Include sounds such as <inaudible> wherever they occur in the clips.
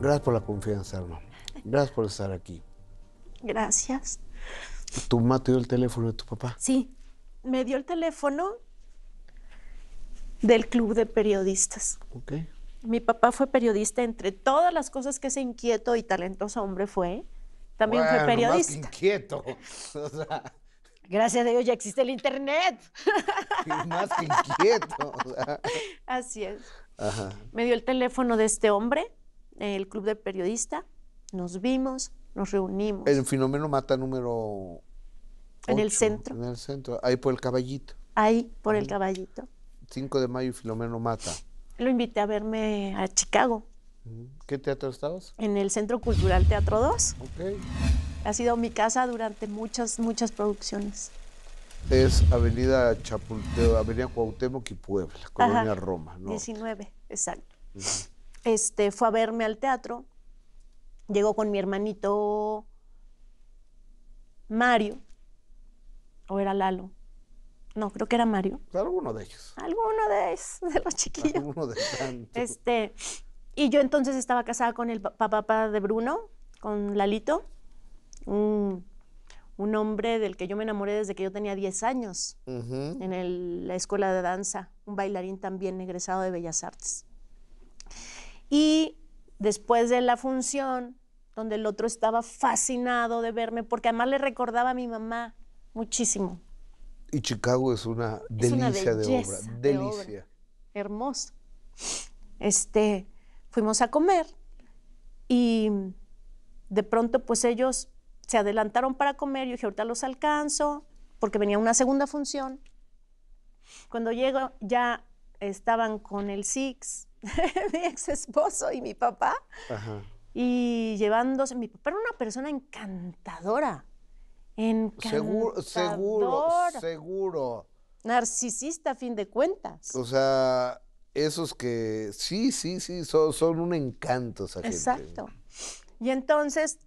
Gracias por la confianza, hermano. Gracias por estar aquí. Gracias. ¿Tu mamá te dio el teléfono de tu papá? Sí, me dio el teléfono del club de periodistas. Ok. Mi papá fue periodista, entre todas las cosas que ese inquieto y talentoso hombre fue, también fue periodista. Más inquieto. <laughs> Gracias a Dios ya existe el internet. más inquieto. Así es. Me dio el teléfono de este hombre el Club de Periodista, nos vimos, nos reunimos. El fenómeno mata número... en el centro. En el centro, ahí por el caballito. Ahí, por el caballito. 5 de mayo, Filomeno Mata. Lo invité a verme a Chicago. ¿Qué teatro estabas? En el Centro Cultural Teatro 2. Ok. Ha sido mi casa durante muchas, muchas producciones. Es Avenida Chapulteo, Avenida Cuauhtémoc y Puebla, Colonia Roma, ¿no? 19, exacto. Este, fue a verme al teatro, llegó con mi hermanito Mario, o era Lalo, no, creo que era Mario. Pues alguno de ellos. Alguno de ellos, <laughs> de los chiquillos. Alguno de tantos. Este, y yo entonces estaba casada con el papá, de Bruno, con Lalito, un, hombre del que yo me enamoré desde que yo tenía 10 años, en la escuela de danza, un bailarín también egresado de Bellas Artes. Y después de la función, donde el otro estaba fascinado de verme, porque además le recordaba a mi mamá muchísimo. Y Chicago es una delicia de obra, delicia. Hermoso. Este, fuimos a comer y de pronto pues ellos se adelantaron para comer, yo dije, ahorita los alcanzo, porque venía una segunda función. Cuando llego ya estaban con el Six, <laughs> mi ex esposo y mi papá. Y llevándose, mi papá era una persona encantadora. Encantadora. Seguro, seguro, seguro. Narcisista, a fin de cuentas. O sea, esos que sí, sí, sí, son, un encanto esa Exacto. Y entonces,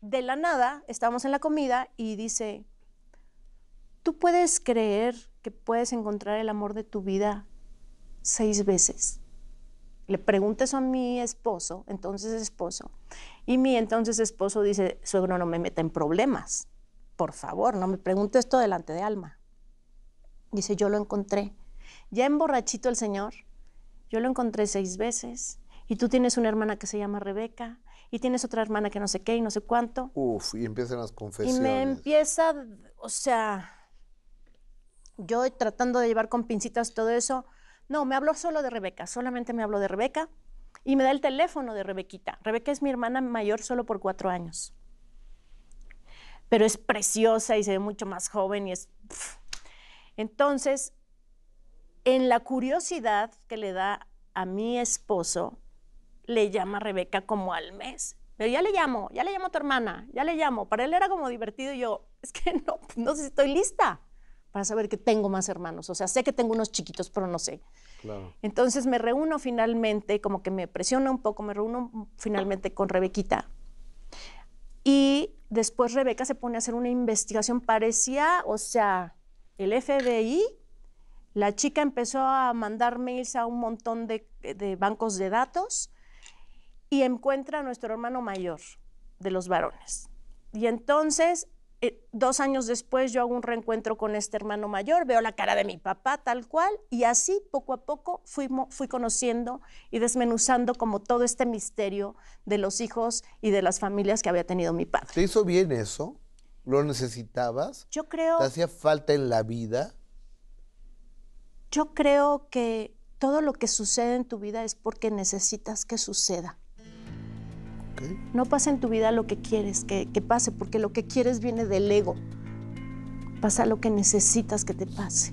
de la nada, estamos en la comida y dice, tú puedes creer que puedes encontrar el amor de tu vida seis veces le pregunto eso a mi esposo, entonces esposo, y mi entonces esposo dice, suegro, no me meta en problemas, por favor, no me pregunte esto delante de Alma. Dice, yo lo encontré. Ya emborrachito el señor, yo lo encontré seis veces, y tú tienes una hermana que se llama Rebeca, y tienes otra hermana que no sé qué y no sé cuánto. Uf, y empiezan las confesiones. Y me empieza, o sea, yo tratando de llevar con pincitas todo eso, no, me habló solo de Rebeca, solamente me habló de Rebeca y me da el teléfono de Rebequita. Rebeca es mi hermana mayor solo por cuatro años, pero es preciosa y se ve mucho más joven y es... Entonces, en la curiosidad que le da a mi esposo, le llama a Rebeca como al mes. Pero ya le llamo, ya le llamo a tu hermana, ya le llamo. Para él era como divertido y yo, es que no, no sé si estoy lista para saber que tengo más hermanos. O sea, sé que tengo unos chiquitos, pero no sé. Claro. Entonces me reúno finalmente, como que me presiona un poco, me reúno finalmente con Rebequita. Y después Rebeca se pone a hacer una investigación. Parecía, o sea, el FBI, la chica empezó a mandar mails a un montón de, de bancos de datos y encuentra a nuestro hermano mayor de los varones. Y entonces eh, dos años después yo hago un reencuentro con este hermano mayor, veo la cara de mi papá tal cual, y así poco a poco fui, fui conociendo y desmenuzando como todo este misterio de los hijos y de las familias que había tenido mi padre. ¿Te hizo bien eso? ¿Lo necesitabas? Yo creo... ¿Te hacía falta en la vida? Yo creo que todo lo que sucede en tu vida es porque necesitas que suceda. No pasa en tu vida lo que quieres que, pase, porque lo que quieres viene del ego. Pasa lo que necesitas que te pase.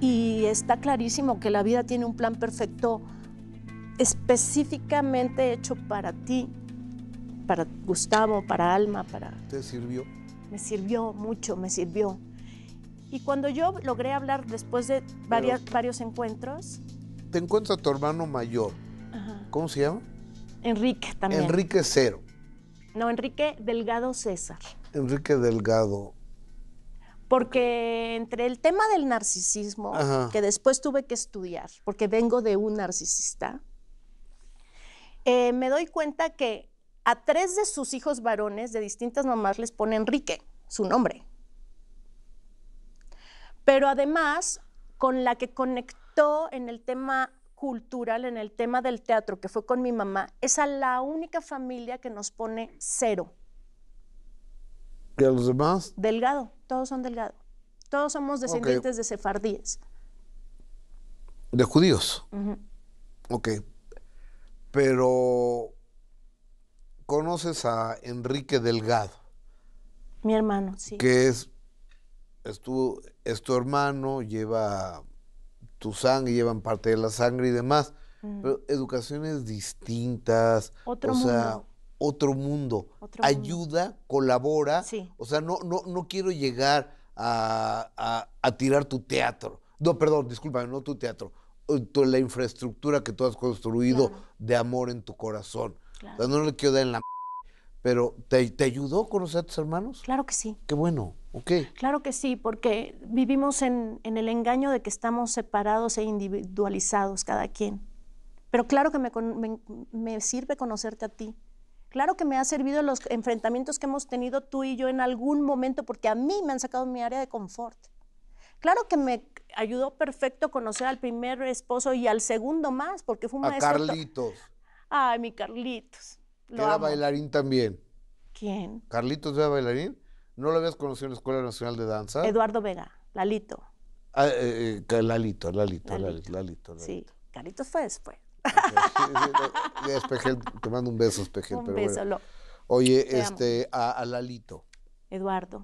Y está clarísimo que la vida tiene un plan perfecto específicamente hecho para ti, para Gustavo, para Alma, para... ¿Te sirvió? Me sirvió mucho, me sirvió. Y cuando yo logré hablar después de varios encuentros... Te encuentras a tu hermano mayor. ¿Cómo se llama? Enrique también. Enrique Cero. No, Enrique Delgado César. Enrique Delgado. Porque entre el tema del narcisismo, que después tuve que estudiar, porque vengo de un narcisista, eh, me doy cuenta que a tres de sus hijos varones de distintas mamás les pone Enrique, su nombre. Pero además, con la que conectó en el tema cultural en el tema del teatro, que fue con mi mamá, es a la única familia que nos pone cero. ¿Y a los demás? Delgado, todos son delgado. Todos somos descendientes de sefardíes. De judíos. Ok. Pero conoces a Enrique Delgado. Mi hermano, sí. Que es, es es tu hermano, lleva tu sangre, llevan parte de la sangre y demás. Mm. Pero educaciones distintas. Otro o mundo. otro mundo. Ayuda, colabora. O sea, no, no, no quiero llegar a, tirar tu teatro. No, perdón, discúlpame, no tu teatro. Eh, la infraestructura que tú has construido de amor en tu corazón. no le quiero dar en la pero, ¿te, ayudó a conocer a tus hermanos? Claro que sí. Qué bueno, ok. Claro que sí, porque vivimos en, el engaño de que estamos separados e individualizados cada quien. Pero claro que me, sirve conocerte a ti. Claro que me ha servido los enfrentamientos que hemos tenido tú y yo en algún momento, porque a mí me han sacado mi área de confort. Claro que me ayudó perfecto conocer al primer esposo y al segundo más, porque fue un a Carlitos. Ay, mi Carlitos. Lo era bailarín también. ¿Quién? ¿Carlitos era bailarín? ¿No lo habías conocido en la Escuela Nacional de Danza? Eduardo Vega, Lalito. Ah, eh, eh, Lalito, Lalito, Lalito, Sí, Carlitos fue después. Espejel, te mando un beso, Espejel. Un beso, Oye, este, a Lalito. Eduardo.